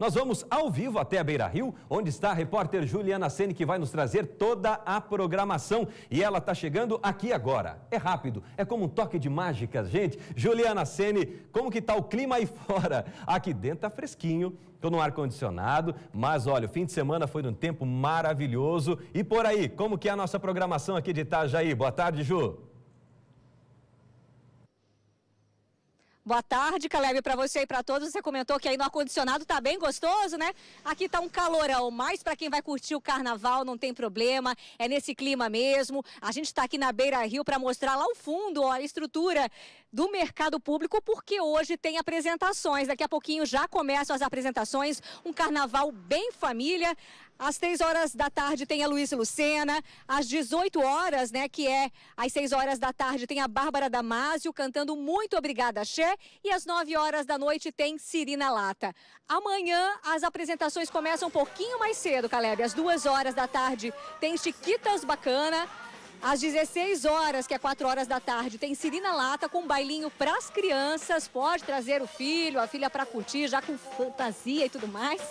Nós vamos ao vivo até a Beira Rio, onde está a repórter Juliana Sene, que vai nos trazer toda a programação. E ela está chegando aqui agora. É rápido, é como um toque de mágica, gente. Juliana Sene, como que está o clima aí fora? Aqui dentro está fresquinho, estou no ar-condicionado, mas olha, o fim de semana foi um tempo maravilhoso. E por aí, como que é a nossa programação aqui de Itajaí? Boa tarde, Ju. Boa tarde, Caleb, para você e para todos. Você comentou que aí no ar-condicionado tá bem gostoso, né? Aqui tá um calorão, mas para quem vai curtir o carnaval não tem problema, é nesse clima mesmo. A gente está aqui na Beira Rio para mostrar lá o fundo, ó, a estrutura do mercado público, porque hoje tem apresentações. Daqui a pouquinho já começam as apresentações, um carnaval bem família. Às 6 horas da tarde tem a Luiz Lucena. Às 18 horas, né, que é às 6 horas da tarde, tem a Bárbara Damásio cantando Muito Obrigada, Xé. E às 9 horas da noite tem Cirina Lata. Amanhã as apresentações começam um pouquinho mais cedo, Caleb. Às 2 horas da tarde tem Chiquitas Bacana. Às 16 horas, que é 4 horas da tarde, tem Cirina Lata com um bailinho para as crianças. Pode trazer o filho, a filha para curtir, já com fantasia e tudo mais.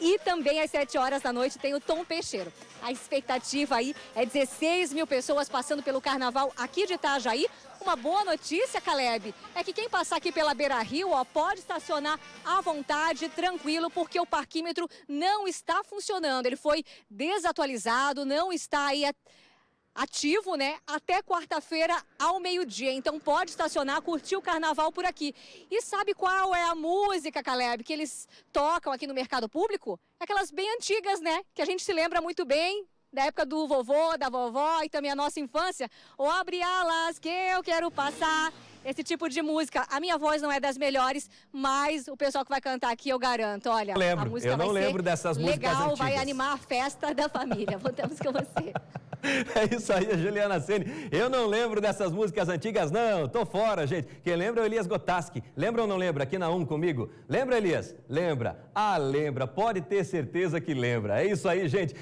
E também às 7 horas da noite tem o Tom Peixeiro. A expectativa aí é 16 mil pessoas passando pelo carnaval aqui de Itajaí. Uma boa notícia, Caleb, é que quem passar aqui pela Beira Rio ó, pode estacionar à vontade, tranquilo, porque o parquímetro não está funcionando. Ele foi desatualizado, não está aí. A ativo, né? Até quarta-feira ao meio-dia. Então pode estacionar, curtir o carnaval por aqui. E sabe qual é a música, Caleb, que eles tocam aqui no mercado público? Aquelas bem antigas, né? Que a gente se lembra muito bem da época do vovô, da vovó e também a nossa infância. ou abre alas que eu quero passar. Esse tipo de música. A minha voz não é das melhores, mas o pessoal que vai cantar aqui, eu garanto. Olha, lembro, a música eu não vai lembro dessas músicas legal, vai animar a festa da família. Voltamos com você. É isso aí, Juliana Sene. Eu não lembro dessas músicas antigas, não. Tô fora, gente. Quem lembra é o Elias Gotaski. Lembra ou não lembra? Aqui na um comigo. Lembra, Elias? Lembra. Ah, lembra. Pode ter certeza que lembra. É isso aí, gente.